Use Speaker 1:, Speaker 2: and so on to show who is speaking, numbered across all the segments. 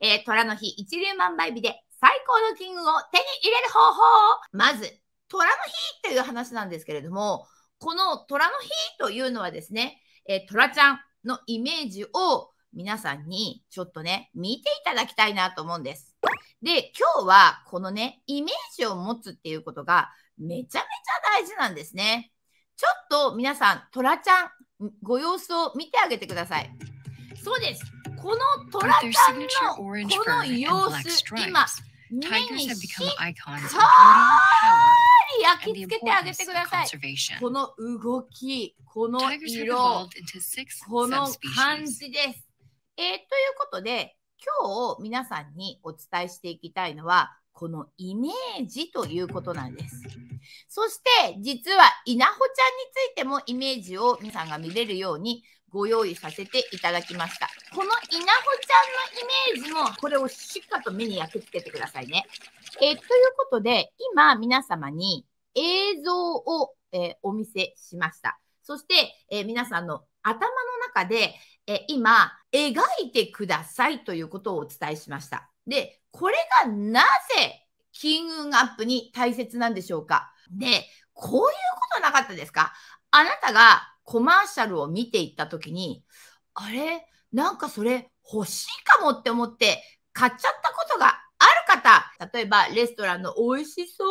Speaker 1: えー、虎の日一粒万倍日で最高の金運を手に入れる方法まず、虎の日という話なんですけれども、この虎の日というのはですね、えー、虎ちゃんのイメージを皆さんにちょっとね、見ていただきたいなと思うんです。で、今日はこのね、イメージを持つっていうことがめちゃめちゃ大事なんですね。ちょっと皆さん、虎ちゃん、ご様子を見てあげてください。そうです。このトラちゃんのこの様子、今、目にしっかり焼き付けてあげてください。この動き、この色、この感じです。えー、ということで、今日皆さんにお伝えしていきたいのは、このイメージということなんです。そして、実は稲穂ちゃんについてもイメージを皆さんが見れるようにご用意させていただきました。この稲穂ちゃんのイメージも、これをしっかりと目に焼き付けてくださいね。えー、ということで、今皆様に映像を、えー、お見せしました。そして、えー、皆さんの頭の中で、え今、描いてくださいということをお伝えしました。で、これがなぜ金運アップに大切なんでしょうかで、こういうことなかったですかあなたがコマーシャルを見ていったときに、あれなんかそれ欲しいかもって思って買っちゃったことがある方、例えばレストランの美味しそ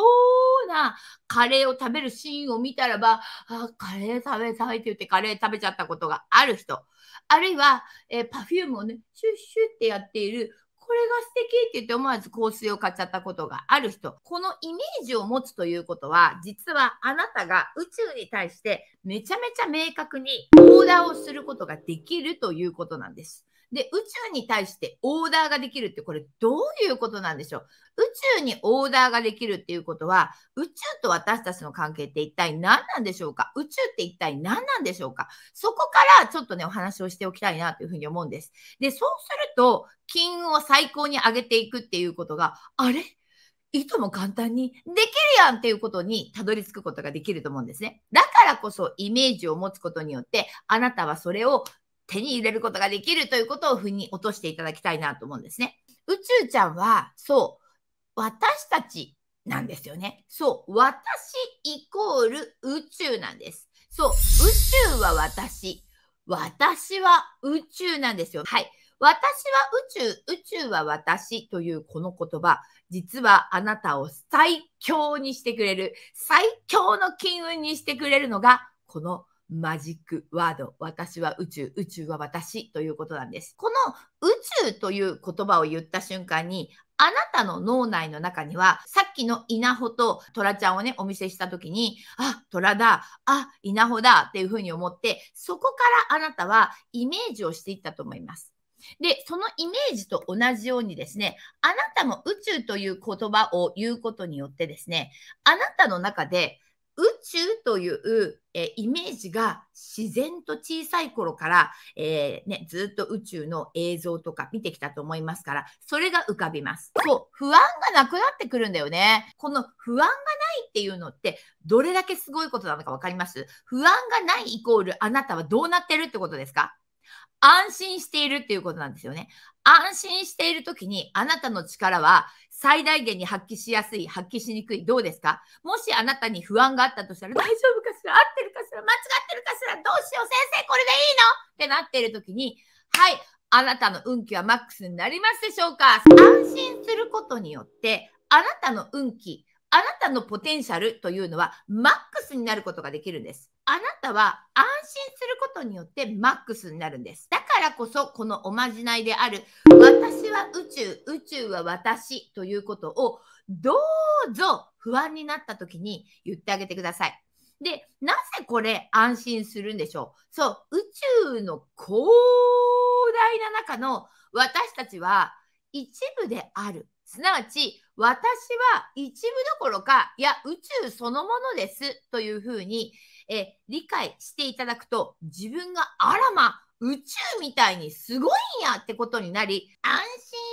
Speaker 1: うなカレーを食べるシーンを見たらば、あ、カレー食べたいって言ってカレー食べちゃったことがある人、あるいは、えー、パフュームをね、シュッシュッってやっているこれが素敵って言って思わず香水を買っちゃったことがある人、このイメージを持つということは、実はあなたが宇宙に対してめちゃめちゃ明確にオーダーをすることができるということなんです。で、宇宙に対してオーダーができるって、これどういうことなんでしょう宇宙にオーダーができるっていうことは、宇宙と私たちの関係って一体何なんでしょうか宇宙って一体何なんでしょうかそこからちょっとね、お話をしておきたいなというふうに思うんです。で、そうすると、金運を最高に上げていくっていうことが、あれいとも簡単にできるやんっていうことにたどり着くことができると思うんですね。だからこそイメージを持つことによって、あなたはそれを手に入れることができるということを腑に落としていただきたいなと思うんですね。宇宙ちゃんは、そう、私たちなんですよね。そう、私イコール宇宙なんです。そう、宇宙は私。私は宇宙なんですよ。はい。私は宇宙、宇宙は私というこの言葉、実はあなたを最強にしてくれる、最強の金運にしてくれるのが、このマジックワード。私は宇宙、宇宙は私ということなんです。この宇宙という言葉を言った瞬間に、あなたの脳内の中には、さっきの稲穂と虎ちゃんをね、お見せしたときに、あ、虎だ、あ、稲穂だっていうふうに思って、そこからあなたはイメージをしていったと思います。で、そのイメージと同じようにですね、あなたも宇宙という言葉を言うことによってですね、あなたの中で宇宙という、えイメージが自然と小さい頃から、えー、ね、ずっと宇宙の映像とか見てきたと思いますから、それが浮かびます。そう、不安がなくなってくるんだよね。この不安がないっていうのって、どれだけすごいことなのか分かります不安がないイコールあなたはどうなってるってことですか安心しているっていうことなんですよね。安心している時にあなたの力は最大限に発揮しやすい、発揮しにくい、どうですかもしあなたに不安があったとしたら、大丈夫かしら合ってるかしら間違ってるかしらどうしよう先生これでいいのってなっている時に、はい、あなたの運気はマックスになりますでしょうか安心することによって、あなたの運気、あなたのポテンシャルというのはマックスになることができるんです。なたは安心することによってマックスになるんです。だからこそ、このおまじないである、私は宇宙、宇宙は私ということを、どうぞ不安になった時に言ってあげてください。で、なぜこれ安心するんでしょうそう、宇宙の広大な中の私たちは一部である。すなわち、私は一部どころか、いや、宇宙そのものですというふうに、え理解していただくと、自分があらま、宇宙みたいにすごいんやってことになり、安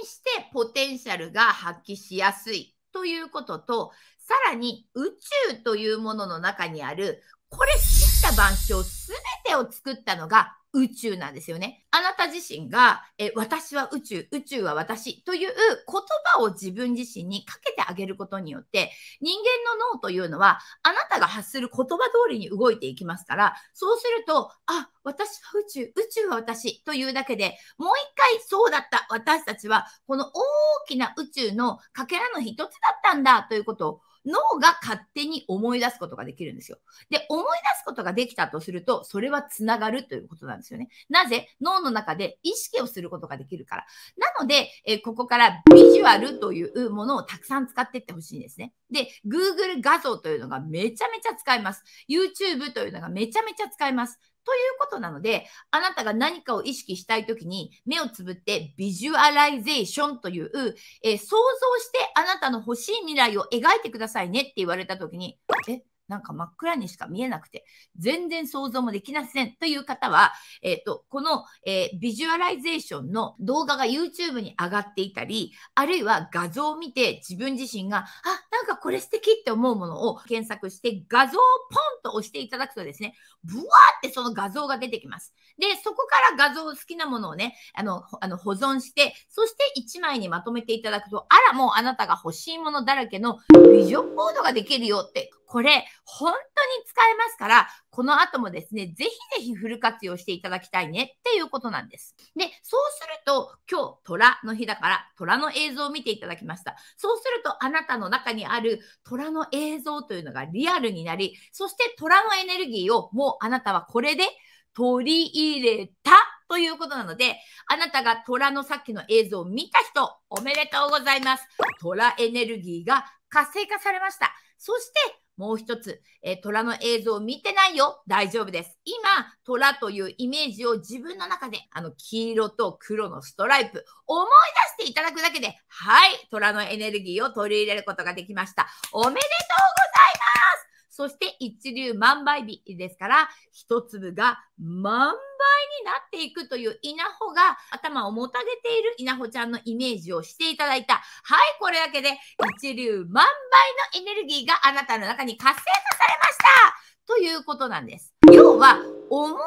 Speaker 1: 心してポテンシャルが発揮しやすいということと、さらに宇宙というものの中にある、これ知った万象すを作ったのが宇宙なんですよね。あなた自身が、え私は宇宙、宇宙は私という言葉を自分自身にかけてあげることによって、人間の脳というのは、あなたが発する言葉通りに動いていきますから、そうすると、あ、私は宇宙、宇宙は私というだけで、もう一回そうだった、私たちは、この大きな宇宙のかけらの一つだったんだということを脳が勝手に思い出すことができるんですよ。で、思い出すことができたとすると、それはつながるということなんですよね。なぜ脳の中で意識をすることができるから。なので、えここからビジュアルというものをたくさん使っていってほしいんですね。で、Google 画像というのがめちゃめちゃ使えます。YouTube というのがめちゃめちゃ使えます。ということなので、あなたが何かを意識したいときに、目をつぶってビジュアライゼーションという、えー、想像してあなたの欲しい未来を描いてくださいねって言われたときに、え、なんか真っ暗にしか見えなくて、全然想像もできませんという方は、えっ、ー、と、この、えー、ビジュアライゼーションの動画が YouTube に上がっていたり、あるいは画像を見て自分自身が、あ、なんかこれ素敵って思うものを検索して画像をポンと押していただくとですね、ブワーってその画像が出てきます。で、そこから画像、好きなものをね、あの、あの保存して、そして1枚にまとめていただくと、あら、もうあなたが欲しいものだらけのビジョンボードができるよって、これ本当に使えますから、この後もですね、ぜひぜひフル活用していただきたいねっていうことなんです。で、そうすると、今日、虎の日だから、虎の映像を見ていただきました。そうすると、あなたの中にある虎の映像というのがリアルになり、そして虎のエネルギーをもうあなたはこれで取り入れたということなので、あなたが虎のさっきの映像を見た人、おめでとうございます。虎エネルギーが活性化されました。そして、もう一つ、えー、虎の映像を見てないよ。大丈夫です。今、虎というイメージを自分の中で、あの、黄色と黒のストライプ、思い出していただくだけで、はい、虎のエネルギーを取り入れることができました。おめでとうございますそして一粒万倍日ですから、一粒が万倍になっていくという稲穂が頭をもたげている稲穂ちゃんのイメージをしていただいた。はい、これだけで一粒万倍のエネルギーがあなたの中に活性化されましたということなんです。要は、思い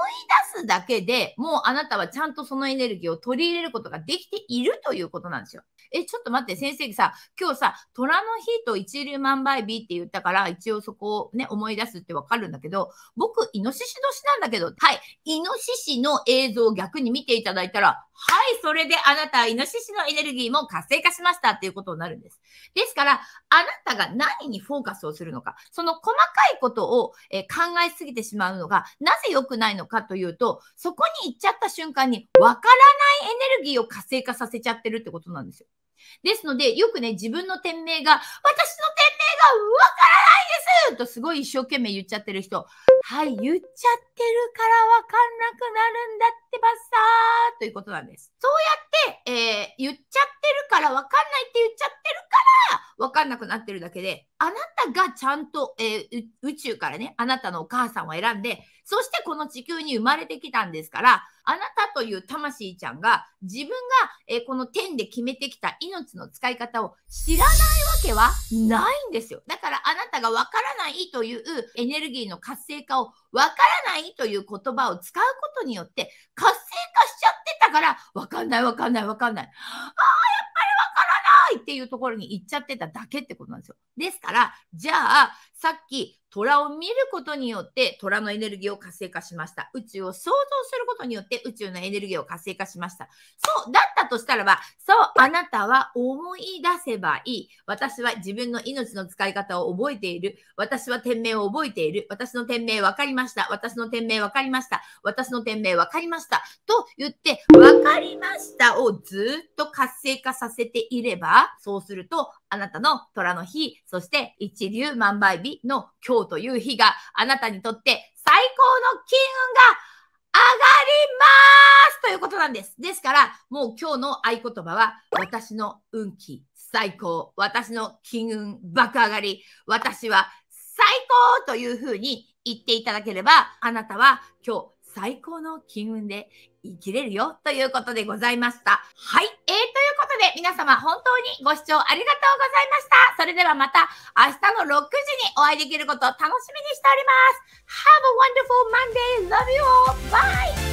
Speaker 1: 出すだけでもうあなたはちゃんとそのエネルギーを取り入れることができているということなんですよ。え、ちょっと待って、先生さ、今日さ、虎の日と一粒万倍日って言ったから、一応そこをね、思い出すってわかるんだけど、僕、イノシシ年なんだけど、はい、イノシシの映像を逆に見ていただいたら、はい、それであなたはイノシシのエネルギーも活性化しましたっていうことになるんです。ですから、あなたが何にフォーカスをするのか、その細かいことを、え考えすぎてしまうのが、なぜ良くないのかというと、そこに行っちゃった瞬間に、わからないエネルギーを活性化させちゃってるってことなんですよ。ですので、よくね、自分の天名が、私の天名がわからないですとすごい一生懸命言っちゃってる人、はい、言っちゃってるからわかんなくなるんだってばさーということなんです。そうやって、えー、言っちゃってるからわかんないって言っちゃってる分かんなくなってるだけで、あなたがちゃんと、えー、宇宙からね、あなたのお母さんを選んで、そしてこの地球に生まれてきたんですから、あなたという魂ちゃんが自分が、えー、この天で決めてきた命の使い方を知らないわけはないんですよ。だからあなたがわからないというエネルギーの活性化をわからないという言葉を使うことによって活性化しちゃってたからわかんないわかんないわかんない。あーやっぱりかいっていうところに行っちゃってただけってことなんですよ。ですから、じゃあ、さっき虎を見ることによって虎のエネルギーを活性化しました。宇宙を想像することによって宇宙のエネルギーを活性化しました。そうだったとしたらば、そう、あなたは思い出せばいい。私は自分の命の使い方を覚えている。私は天命を覚えている。私の天命分かりました。私の天命分かりました。私の天命分かりました。と言って、分かりましたをずっと活性化させていれば、そうすると、あなたの虎の日、そして一流万倍日の教今日という日があなたにとって最高の金運が上がりますということなんです。ですから、もう今日の合言葉は、私の運気最高、私の金運爆上がり、私は最高というふうに言っていただければ、あなたは今日最高の金運で生きれるよということでございました。はい。えーで皆様本当にご視聴ありがとうございました。それではまた明日の6時にお会いできることを楽しみにしております。Have a wonderful Monday. Love you all. Bye.